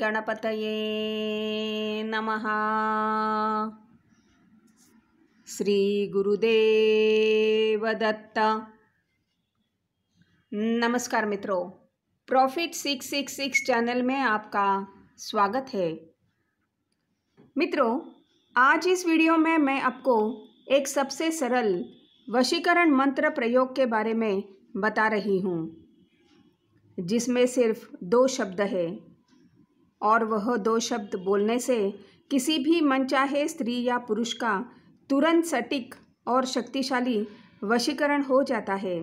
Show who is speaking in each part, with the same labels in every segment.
Speaker 1: गणपत गण नम श्रीगुरुदेवदत्त नमस्कार मित्रों Profit six six six channel में आपका स्वागत है मित्रों आज इस वीडियो में मैं आपको एक सबसे सरल वशीकरण मंत्र प्रयोग के बारे में बता रही हूँ जिसमें सिर्फ दो शब्द है और वह दो शब्द बोलने से किसी भी मनचाहे स्त्री या पुरुष का तुरंत सटीक और शक्तिशाली वशीकरण हो जाता है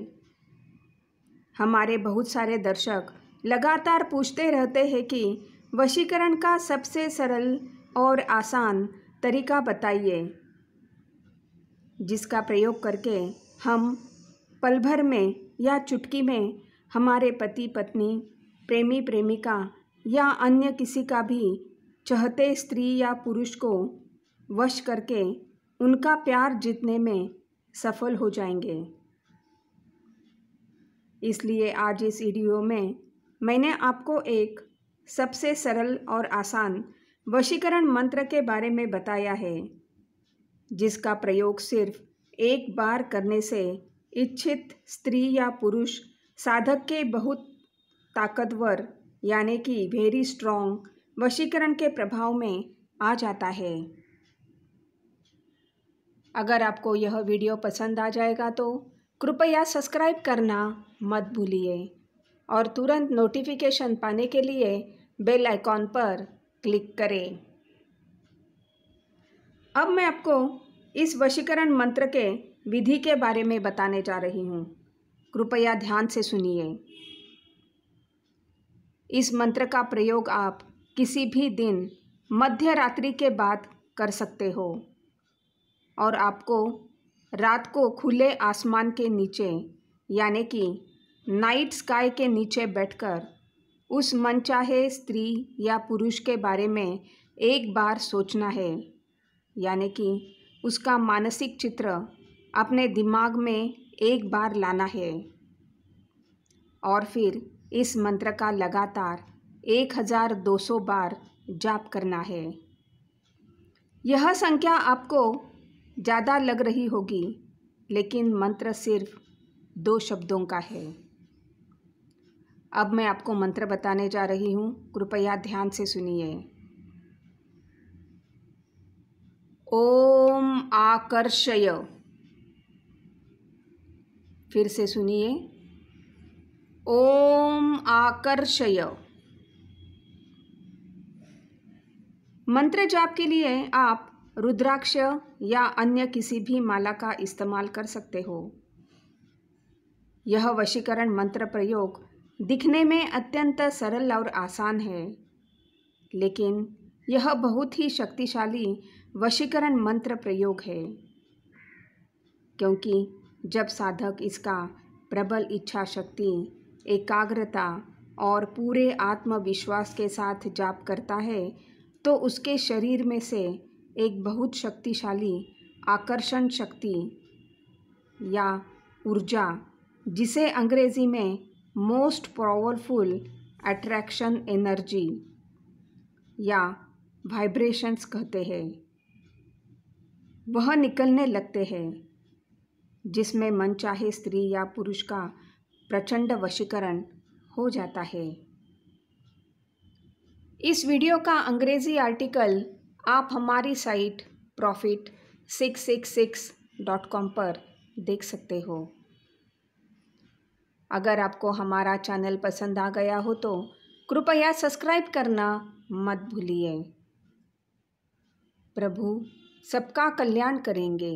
Speaker 1: हमारे बहुत सारे दर्शक लगातार पूछते रहते हैं कि वशीकरण का सबसे सरल और आसान तरीका बताइए जिसका प्रयोग करके हम पल भर में या चुटकी में हमारे पति पत्नी प्रेमी प्रेमिका या अन्य किसी का भी चहते स्त्री या पुरुष को वश करके उनका प्यार जीतने में सफल हो जाएंगे इसलिए आज इस वीडियो में मैंने आपको एक सबसे सरल और आसान वशीकरण मंत्र के बारे में बताया है जिसका प्रयोग सिर्फ एक बार करने से इच्छित स्त्री या पुरुष साधक के बहुत ताकतवर यानी कि वेरी स्ट्रॉन्ग वशीकरण के प्रभाव में आ जाता है अगर आपको यह वीडियो पसंद आ जाएगा तो कृपया सब्सक्राइब करना मत भूलिए और तुरंत नोटिफिकेशन पाने के लिए बेल आइकॉन पर क्लिक करें अब मैं आपको इस वशीकरण मंत्र के विधि के बारे में बताने जा रही हूँ कृपया ध्यान से सुनिए इस मंत्र का प्रयोग आप किसी भी दिन मध्य रात्रि के बाद कर सकते हो और आपको रात को खुले आसमान के नीचे यानी कि नाइट स्काई के नीचे बैठकर उस मनचाहे स्त्री या पुरुष के बारे में एक बार सोचना है यानी कि उसका मानसिक चित्र अपने दिमाग में एक बार लाना है और फिर इस मंत्र का लगातार 1200 बार जाप करना है यह संख्या आपको ज़्यादा लग रही होगी लेकिन मंत्र सिर्फ दो शब्दों का है अब मैं आपको मंत्र बताने जा रही हूँ कृपया ध्यान से सुनिए ओम आकर्षय फिर से सुनिए ओम आकर्षय मंत्र जाप के लिए आप रुद्राक्ष या अन्य किसी भी माला का इस्तेमाल कर सकते हो यह वशीकरण मंत्र प्रयोग दिखने में अत्यंत सरल और आसान है लेकिन यह बहुत ही शक्तिशाली वशीकरण मंत्र प्रयोग है क्योंकि जब साधक इसका प्रबल इच्छा शक्ति एकाग्रता और पूरे आत्मविश्वास के साथ जाप करता है तो उसके शरीर में से एक बहुत शक्तिशाली आकर्षण शक्ति या ऊर्जा जिसे अंग्रेजी में मोस्ट पावरफुल अट्रैक्शन एनर्जी या वाइब्रेशंस कहते हैं वह निकलने लगते हैं जिसमें मन चाहे स्त्री या पुरुष का प्रचंड वशीकरण हो जाता है इस वीडियो का अंग्रेजी आर्टिकल आप हमारी site Profit six six six dot com पर देख सकते हो अगर आपको हमारा चैनल पसंद आ गया हो तो कृपया सब्सक्राइब करना मत भूलिए प्रभु सबका कल्याण करेंगे